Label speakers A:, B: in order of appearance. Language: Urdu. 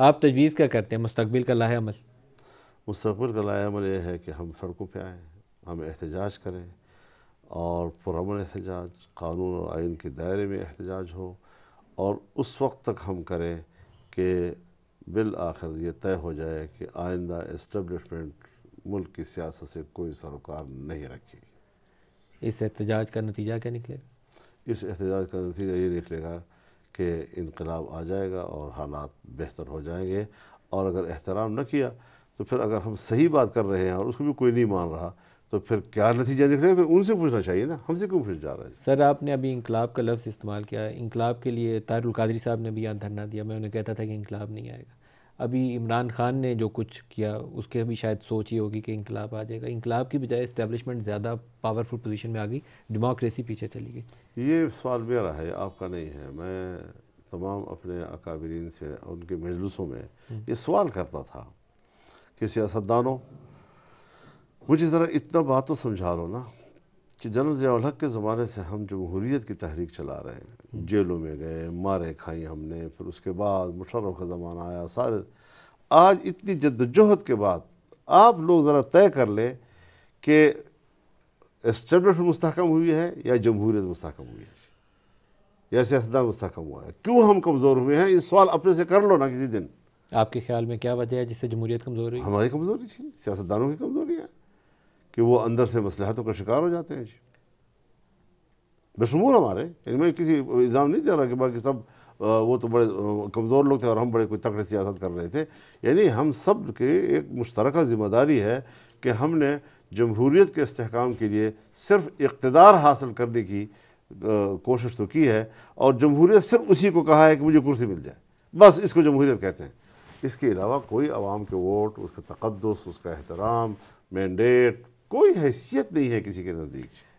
A: آپ تجویز کیا کرتے ہیں مستقبل کا لاہ عمل مستقبل کا لاہ عمل یہ ہے کہ ہم سڑکوں پہ آئیں ہم احتجاج کریں اور پرامن احتجاج قانون اور آئین کے دائرے میں احتجاج ہو اور اس وقت تک ہم کریں کہ بالآخر یہ طے ہو جائے کہ آئندہ اسٹیبلشمنٹ ملک کی سیاست سے کوئی سروکار نہیں رکھے
B: گی اس احتجاج کا نتیجہ کیا نکلے گا اس
A: احتجاج کا نتیجہ یہ نکلے گا کہ انقلاب آ جائے گا اور حالات بہتر ہو جائیں گے اور اگر احترام نہ کیا تو پھر اگر ہم صحیح بات کر رہے ہیں اور اس کو بھی کوئی نہیں مان رہا تو پھر کیا نتیجہ نکلے رہے ہیں پھر ان سے پوچھنا چاہیے نا ہم سے کیوں پوچھ جا رہا ہے
B: سر آپ نے ابھی انقلاب کا لفظ استعمال کیا ہے انقلاب کے لیے طاہر القادری صاحب نے بھی یہاں دھرنا دیا میں انہیں کہتا تھا کہ انقلاب نہیں آئے گا ابھی عمران خان نے جو کچھ کیا اس کے ابھی شاید سوچ ہی ہوگی کہ انقلاب آ جائے گا انقلاب کی بجائے اسٹیبلشمنٹ زیادہ پاورفل پوزیشن میں آ گئی ڈیموکریسی پیچھے چلی
A: گئی یہ سوال میرا ہے آپ کا نہیں ہے میں تمام اپنے اکابرین سے ان کے مجلسوں میں یہ سوال کرتا تھا کہ سیاستدانوں مجھے ذرا اتنا بات تو سمجھا لو نا کہ ضیاء الحق کے زمانے سے ہم جمہوریت کی تحریک چلا رہے ہیں جیلوں میں گئے مارے کھائیں ہم نے پھر اس کے بعد مشرف کا زمانہ آیا سارے آج اتنی جد جہد کے بعد آپ لوگ ذرا طے کر لیں کہ اسٹیبلش مستحکم ہوئی ہے یا جمہوریت مستحکم ہوئی ہے یا سیاستدان مستحکم ہوا ہے کیوں ہم کمزور ہوئے ہیں یہ سوال اپنے سے کر لو نا کسی دن
B: آپ کے خیال میں کیا وجہ ہے جس سے جمہوریت کمزور ہوئی ہماری
A: کمزوری تھی سیاستدانوں کی کمزوری ہے کہ وہ اندر سے مسلحتوں کا شکار ہو جاتے ہیں جی بشمول ہمارے ان یعنی میں کسی الزام نہیں دے رہا کہ باقی سب وہ تو بڑے کمزور لوگ تھے اور ہم بڑے کوئی تکڑے سیاست کر رہے تھے یعنی ہم سب کے ایک مشترکہ ذمہ داری ہے کہ ہم نے جمہوریت کے استحکام کے لیے صرف اقتدار حاصل کرنے کی کوشش تو کی ہے اور جمہوریت صرف اسی کو کہا ہے کہ مجھے کرسی مل جائے بس اس کو جمہوریت کہتے ہیں اس کے علاوہ کوئی عوام کے ووٹ اس کا تقدس اس کا احترام مینڈیٹ کوئی حیثیت نہیں ہے کسی کے نزدیک